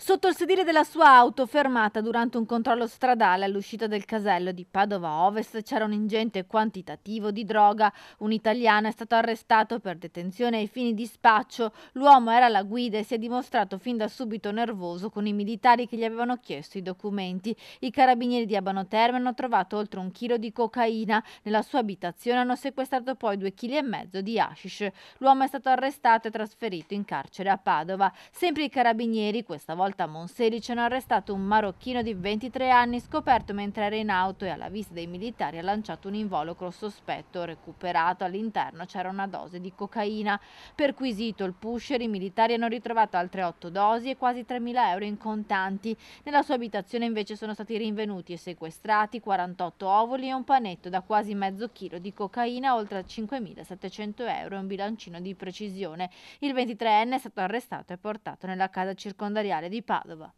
sotto il sedile della sua auto fermata durante un controllo stradale all'uscita del casello di Padova Ovest c'era un ingente quantitativo di droga. Un italiano è stato arrestato per detenzione ai fini di spaccio. L'uomo era alla guida e si è dimostrato fin da subito nervoso con i militari che gli avevano chiesto i documenti. I carabinieri di Abano Terme hanno trovato oltre un chilo di cocaina. Nella sua abitazione hanno sequestrato poi due chili e mezzo di hashish. L'uomo è stato arrestato e trasferito in carcere a Padova. Sempre i carabinieri, questa volta volta a Monselice hanno arrestato un marocchino di 23 anni scoperto mentre era in auto e alla vista dei militari ha lanciato un involucro sospetto. Recuperato all'interno c'era una dose di cocaina. Perquisito il pusher, i militari hanno ritrovato altre 8 dosi e quasi 3.000 euro in contanti. Nella sua abitazione invece sono stati rinvenuti e sequestrati 48 ovoli e un panetto da quasi mezzo chilo di cocaina, oltre a 5.700 euro e un bilancino di precisione. Il 23enne è stato arrestato e portato nella casa circondariale di 伊帕尔瓦。